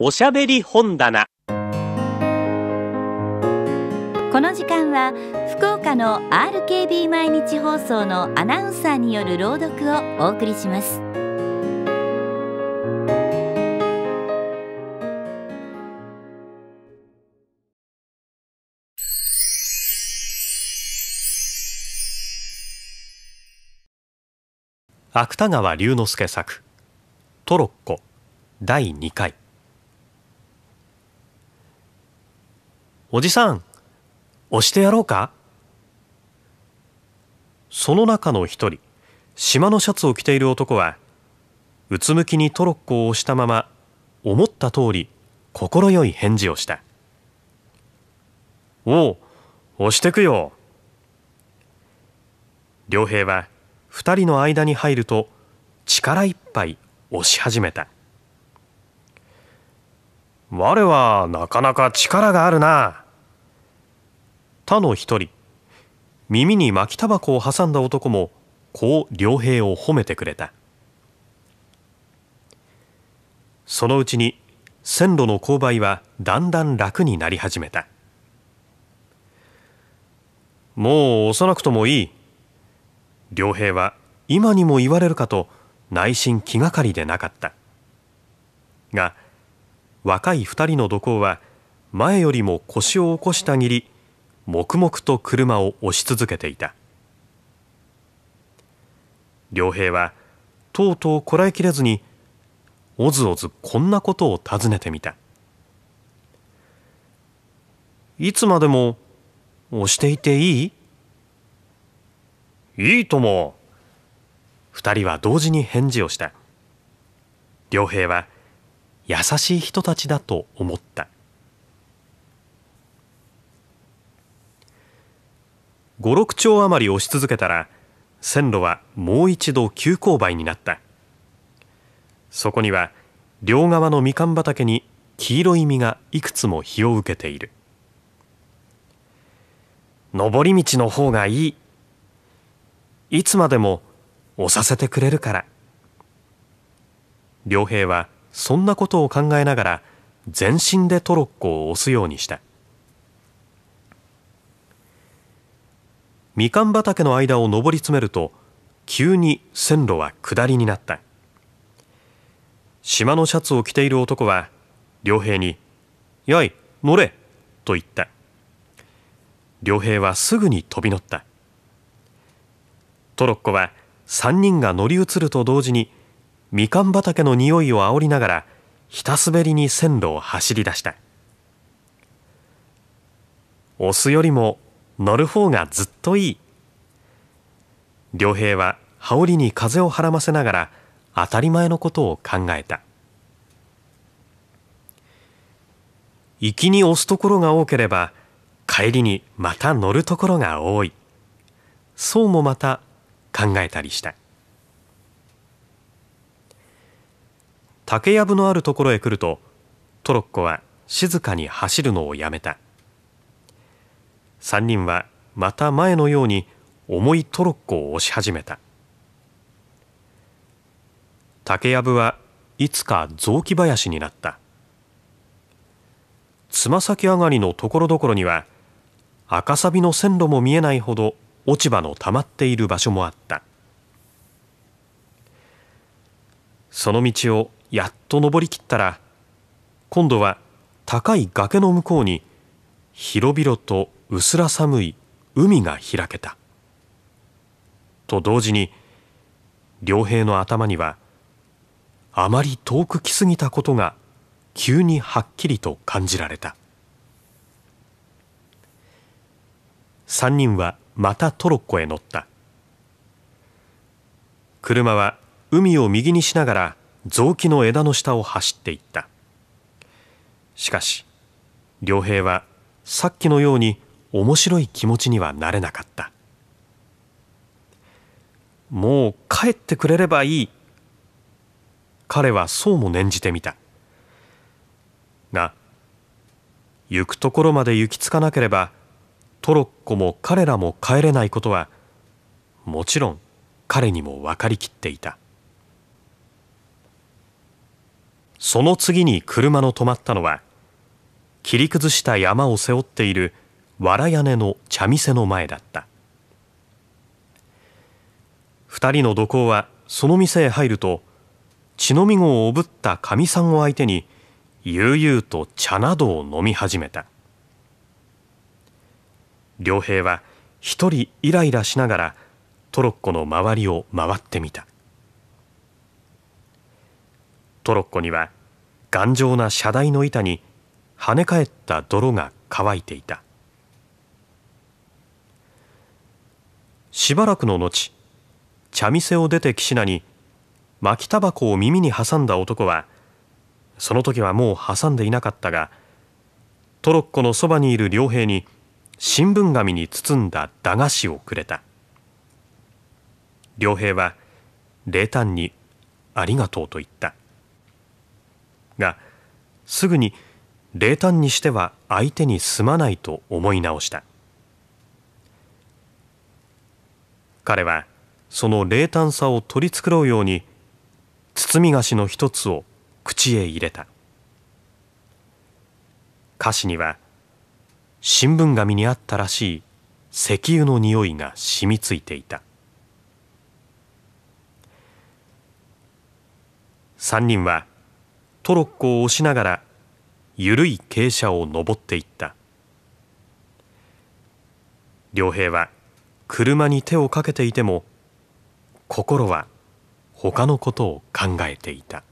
おしゃべり本棚この時間は福岡の RKB 毎日放送のアナウンサーによる朗読をお送りします芥川龍之介作トロッコ第2回おじさん、押してやろうかその中の一人、島のシャツを着ている男は、うつむきにトロッコを押したまま、思った通り、快い返事をした。おう、押してくよ。良平は、二人の間に入ると、力いっぱい押し始めた。我はなかなか力があるな。他の一人、耳に巻きタバコを挟んだ男も、こう良平を褒めてくれた。そのうちに線路の勾配はだんだん楽になり始めた。もう幼くともいい。良平は今にも言われるかと内心気がかりでなかった。が、若い2人の土工は前よりも腰を起こしたぎり黙々と車を押し続けていた良平はとうとうこらえきれずにおずおずこんなことを尋ねてみたいつまでも押していていいいいとも二人は同時に返事をした良平は優しい人たちだと思った56丁余り押し続けたら線路はもう一度急勾配になったそこには両側のみかん畑に黄色い実がいくつも日を受けている上り道の方がいいいつまでも押させてくれるから良平はそんなことを考えながら全身でトロッコを押すようにしたみかん畑の間を上り詰めると急に線路は下りになった島のシャツを着ている男は良平に「やい乗れ」と言った良平はすぐに飛び乗ったトロッコは3人が乗り移ると同時にみかん畑の匂いを煽りながらひたすべりに線路を走り出した押すよりも乗る方がずっといい良平は羽織に風をはらませながら当たり前のことを考えた行きに押すところが多ければ帰りにまた乗るところが多いそうもまた考えたりした。竹やぶのあるところへ来るとトロッコは静かに走るのをやめた3人はまた前のように重いトロッコを押し始めた竹やぶはいつか雑木林になったつま先上がりのところどころには赤サビの線路も見えないほど落ち葉の溜まっている場所もあったその道をやっと登りきったら今度は高い崖の向こうに広々と薄ら寒い海が開けたと同時に良平の頭にはあまり遠く来すぎたことが急にはっきりと感じられた3人はまたトロッコへ乗った車は海を右にしながら雑木の枝の下を走っていったしかし良平はさっきのように面白い気持ちにはなれなかったもう帰ってくれればいい彼はそうも念じてみたが行くところまで行き着かなければトロッコも彼らも帰れないことはもちろん彼にも分かりきっていた。その次に車の止まったのは切り崩した山を背負っている藁屋根の茶店の前だった2人の土工はその店へ入ると血のみ子をおぶったかみさんを相手に悠々と茶などを飲み始めた良平は一人イライラしながらトロッコの周りを回ってみたトロッコには頑丈な車台の板に跳ね返った泥が乾いていたしばらくの後茶店を出て岸名に巻きタバコを耳に挟んだ男はその時はもう挟んでいなかったがトロッコのそばにいる良平に新聞紙に包んだ駄菓子をくれた良平は冷淡にありがとうと言ったすぐに冷淡にしては相手にすまないと思い直した彼はその冷淡さを取り繕うように包み菓子の一つを口へ入れた菓子には新聞紙にあったらしい石油の匂いが染みついていた3人はトロッコを押しながら緩い傾斜を登っていった良平は車に手をかけていても心は他のことを考えていた